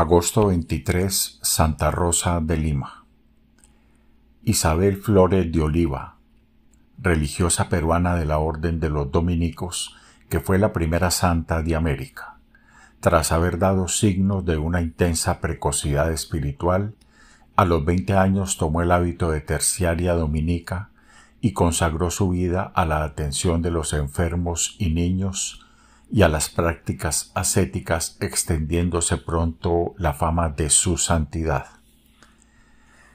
Agosto 23, Santa Rosa de Lima. Isabel Flores de Oliva, religiosa peruana de la Orden de los Dominicos, que fue la primera santa de América. Tras haber dado signos de una intensa precocidad espiritual, a los 20 años tomó el hábito de terciaria dominica y consagró su vida a la atención de los enfermos y niños, y a las prácticas ascéticas extendiéndose pronto la fama de su santidad.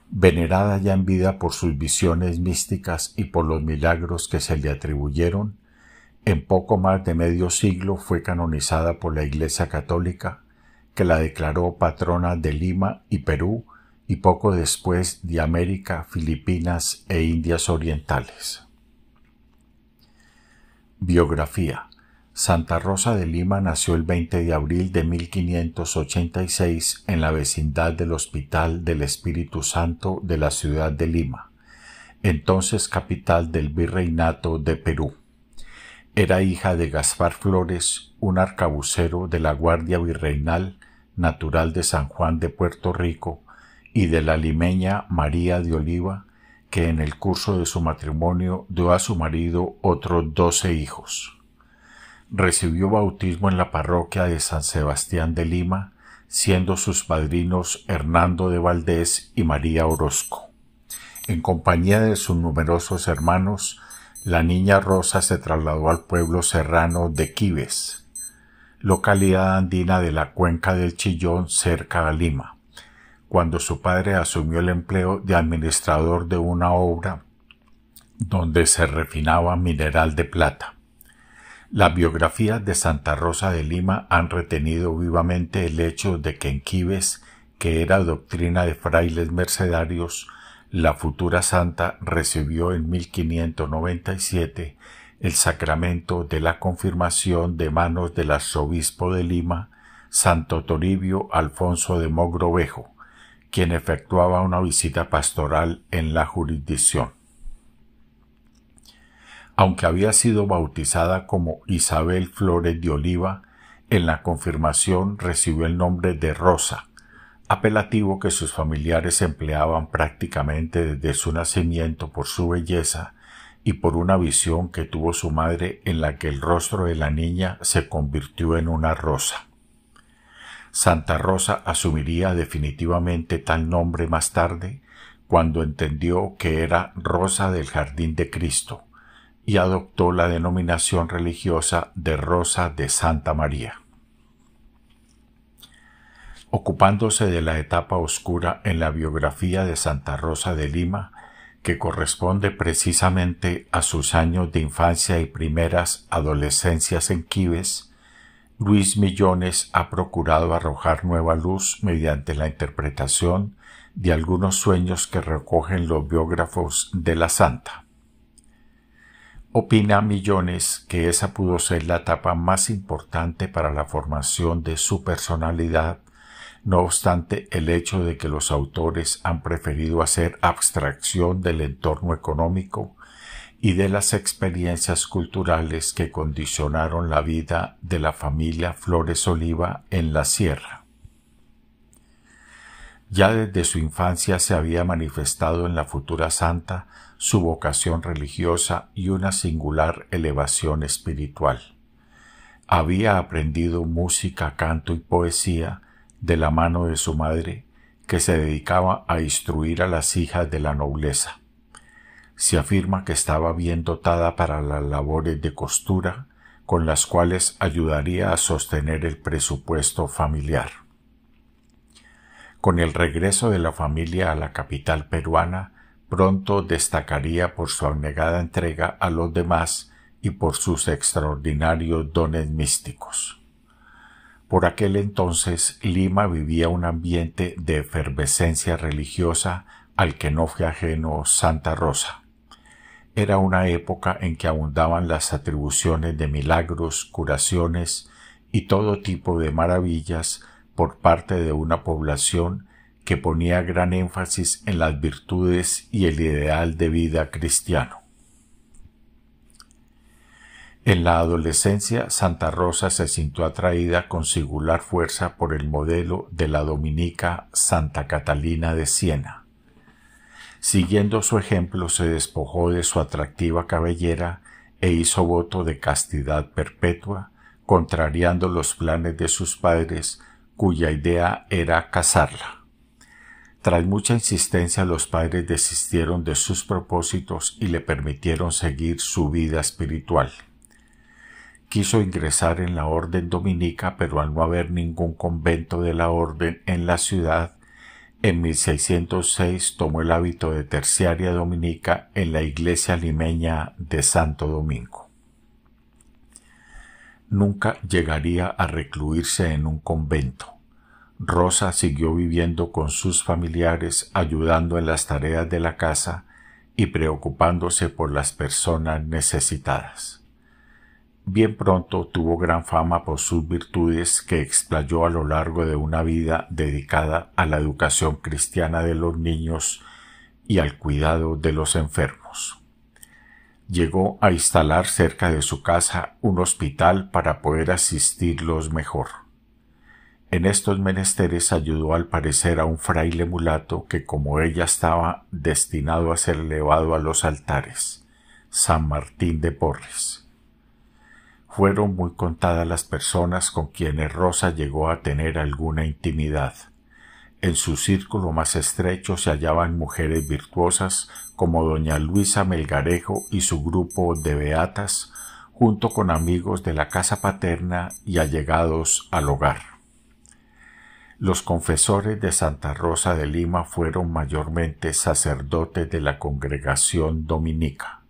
Venerada ya en vida por sus visiones místicas y por los milagros que se le atribuyeron, en poco más de medio siglo fue canonizada por la Iglesia Católica, que la declaró patrona de Lima y Perú y poco después de América, Filipinas e Indias Orientales. Biografía Santa Rosa de Lima nació el 20 de abril de 1586 en la vecindad del Hospital del Espíritu Santo de la ciudad de Lima, entonces capital del Virreinato de Perú. Era hija de Gaspar Flores, un arcabucero de la Guardia Virreinal, natural de San Juan de Puerto Rico, y de la limeña María de Oliva, que en el curso de su matrimonio dio a su marido otros doce hijos recibió bautismo en la parroquia de San Sebastián de Lima, siendo sus padrinos Hernando de Valdés y María Orozco. En compañía de sus numerosos hermanos, la niña Rosa se trasladó al pueblo serrano de Quives, localidad andina de la cuenca del Chillón cerca de Lima, cuando su padre asumió el empleo de administrador de una obra donde se refinaba mineral de plata. Las biografías de Santa Rosa de Lima han retenido vivamente el hecho de que en Quibes, que era doctrina de frailes mercedarios, la futura santa recibió en 1597 el sacramento de la confirmación de manos del arzobispo de Lima, Santo Toribio Alfonso de Mogrovejo, quien efectuaba una visita pastoral en la jurisdicción aunque había sido bautizada como Isabel Flores de Oliva, en la confirmación recibió el nombre de Rosa, apelativo que sus familiares empleaban prácticamente desde su nacimiento por su belleza y por una visión que tuvo su madre en la que el rostro de la niña se convirtió en una rosa. Santa Rosa asumiría definitivamente tal nombre más tarde, cuando entendió que era Rosa del Jardín de Cristo, y adoptó la denominación religiosa de Rosa de Santa María. Ocupándose de la etapa oscura en la biografía de Santa Rosa de Lima, que corresponde precisamente a sus años de infancia y primeras adolescencias en Quibes, Luis Millones ha procurado arrojar nueva luz mediante la interpretación de algunos sueños que recogen los biógrafos de la santa. Opina Millones que esa pudo ser la etapa más importante para la formación de su personalidad, no obstante el hecho de que los autores han preferido hacer abstracción del entorno económico y de las experiencias culturales que condicionaron la vida de la familia Flores Oliva en la sierra. Ya desde su infancia se había manifestado en la futura santa su vocación religiosa y una singular elevación espiritual. Había aprendido música, canto y poesía de la mano de su madre, que se dedicaba a instruir a las hijas de la nobleza. Se afirma que estaba bien dotada para las labores de costura, con las cuales ayudaría a sostener el presupuesto familiar. Con el regreso de la familia a la capital peruana, pronto destacaría por su abnegada entrega a los demás y por sus extraordinarios dones místicos. Por aquel entonces Lima vivía un ambiente de efervescencia religiosa al que no fue ajeno Santa Rosa. Era una época en que abundaban las atribuciones de milagros, curaciones y todo tipo de maravillas por parte de una población que ponía gran énfasis en las virtudes y el ideal de vida cristiano. En la adolescencia, Santa Rosa se sintió atraída con singular fuerza por el modelo de la dominica Santa Catalina de Siena. Siguiendo su ejemplo, se despojó de su atractiva cabellera e hizo voto de castidad perpetua, contrariando los planes de sus padres cuya idea era casarla. Tras mucha insistencia los padres desistieron de sus propósitos y le permitieron seguir su vida espiritual. Quiso ingresar en la orden dominica, pero al no haber ningún convento de la orden en la ciudad, en 1606 tomó el hábito de terciaria dominica en la iglesia limeña de Santo Domingo nunca llegaría a recluirse en un convento. Rosa siguió viviendo con sus familiares, ayudando en las tareas de la casa y preocupándose por las personas necesitadas. Bien pronto tuvo gran fama por sus virtudes que explayó a lo largo de una vida dedicada a la educación cristiana de los niños y al cuidado de los enfermos llegó a instalar cerca de su casa un hospital para poder asistirlos mejor. En estos menesteres ayudó al parecer a un fraile mulato que como ella estaba destinado a ser elevado a los altares, San Martín de Porres. Fueron muy contadas las personas con quienes Rosa llegó a tener alguna intimidad en su círculo más estrecho se hallaban mujeres virtuosas como doña Luisa Melgarejo y su grupo de beatas, junto con amigos de la casa paterna y allegados al hogar. Los confesores de Santa Rosa de Lima fueron mayormente sacerdotes de la congregación dominica.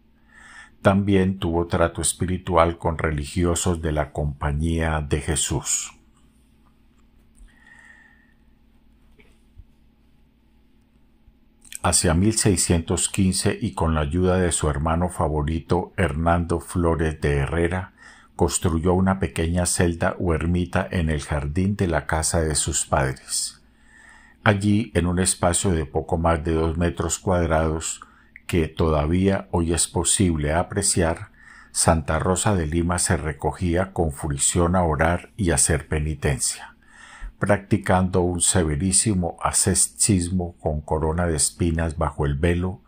También tuvo trato espiritual con religiosos de la Compañía de Jesús. Hacia 1615 y con la ayuda de su hermano favorito Hernando Flores de Herrera, construyó una pequeña celda o ermita en el jardín de la casa de sus padres. Allí, en un espacio de poco más de dos metros cuadrados, que todavía hoy es posible apreciar, Santa Rosa de Lima se recogía con fruición a orar y hacer penitencia practicando un severísimo asestismo con corona de espinas bajo el velo,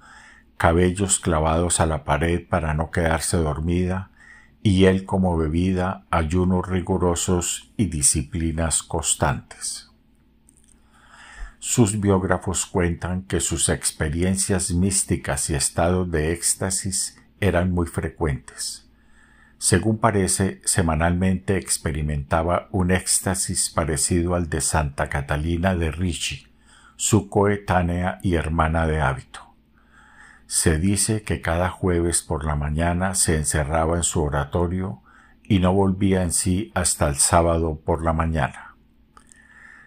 cabellos clavados a la pared para no quedarse dormida, y él como bebida, ayunos rigurosos y disciplinas constantes. Sus biógrafos cuentan que sus experiencias místicas y estados de éxtasis eran muy frecuentes. Según parece, semanalmente experimentaba un éxtasis parecido al de Santa Catalina de Ricci, su coetánea y hermana de hábito. Se dice que cada jueves por la mañana se encerraba en su oratorio y no volvía en sí hasta el sábado por la mañana.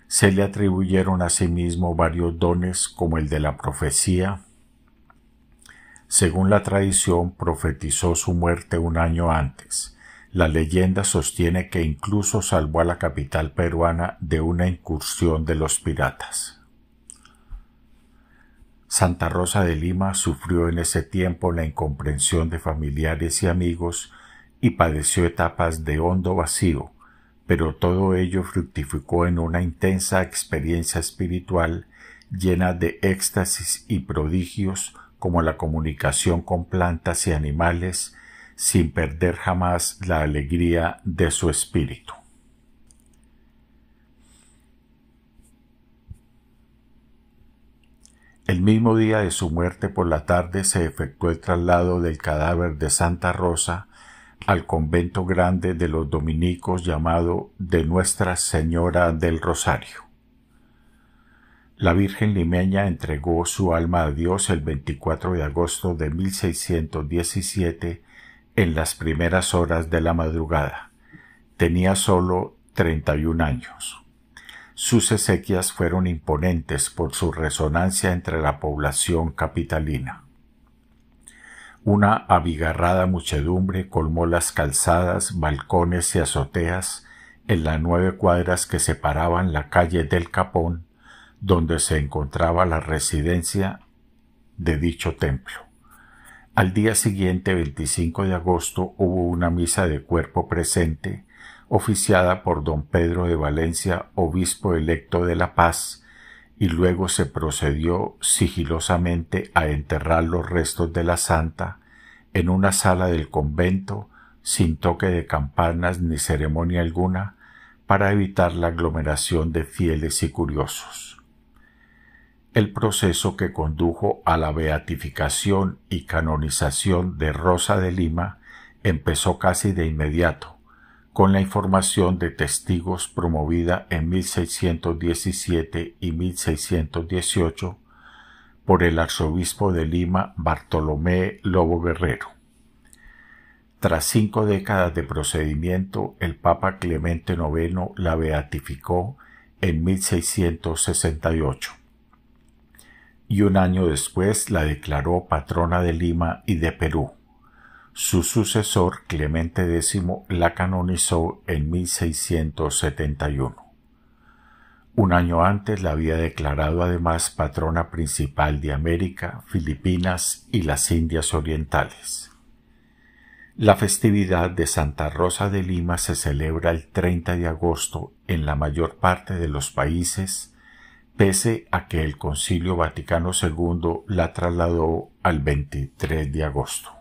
Se le atribuyeron a sí mismo varios dones como el de la profecía, según la tradición, profetizó su muerte un año antes. La leyenda sostiene que incluso salvó a la capital peruana de una incursión de los piratas. Santa Rosa de Lima sufrió en ese tiempo la incomprensión de familiares y amigos y padeció etapas de hondo vacío, pero todo ello fructificó en una intensa experiencia espiritual llena de éxtasis y prodigios como la comunicación con plantas y animales, sin perder jamás la alegría de su espíritu. El mismo día de su muerte por la tarde se efectuó el traslado del cadáver de Santa Rosa al convento grande de los dominicos llamado de Nuestra Señora del Rosario. La Virgen limeña entregó su alma a Dios el 24 de agosto de 1617 en las primeras horas de la madrugada. Tenía sólo 31 años. Sus esequias fueron imponentes por su resonancia entre la población capitalina. Una abigarrada muchedumbre colmó las calzadas, balcones y azoteas en las nueve cuadras que separaban la calle del Capón donde se encontraba la residencia de dicho templo. Al día siguiente, 25 de agosto, hubo una misa de cuerpo presente, oficiada por don Pedro de Valencia, obispo electo de La Paz, y luego se procedió sigilosamente a enterrar los restos de la santa en una sala del convento, sin toque de campanas ni ceremonia alguna, para evitar la aglomeración de fieles y curiosos el proceso que condujo a la beatificación y canonización de Rosa de Lima empezó casi de inmediato, con la información de testigos promovida en 1617 y 1618 por el arzobispo de Lima Bartolomé Lobo Guerrero. Tras cinco décadas de procedimiento, el Papa Clemente IX la beatificó en 1668 y un año después la declaró patrona de Lima y de Perú. Su sucesor, Clemente X, la canonizó en 1671. Un año antes la había declarado además patrona principal de América, Filipinas y las Indias Orientales. La festividad de Santa Rosa de Lima se celebra el 30 de agosto en la mayor parte de los países pese a que el Concilio Vaticano II la trasladó al 23 de agosto.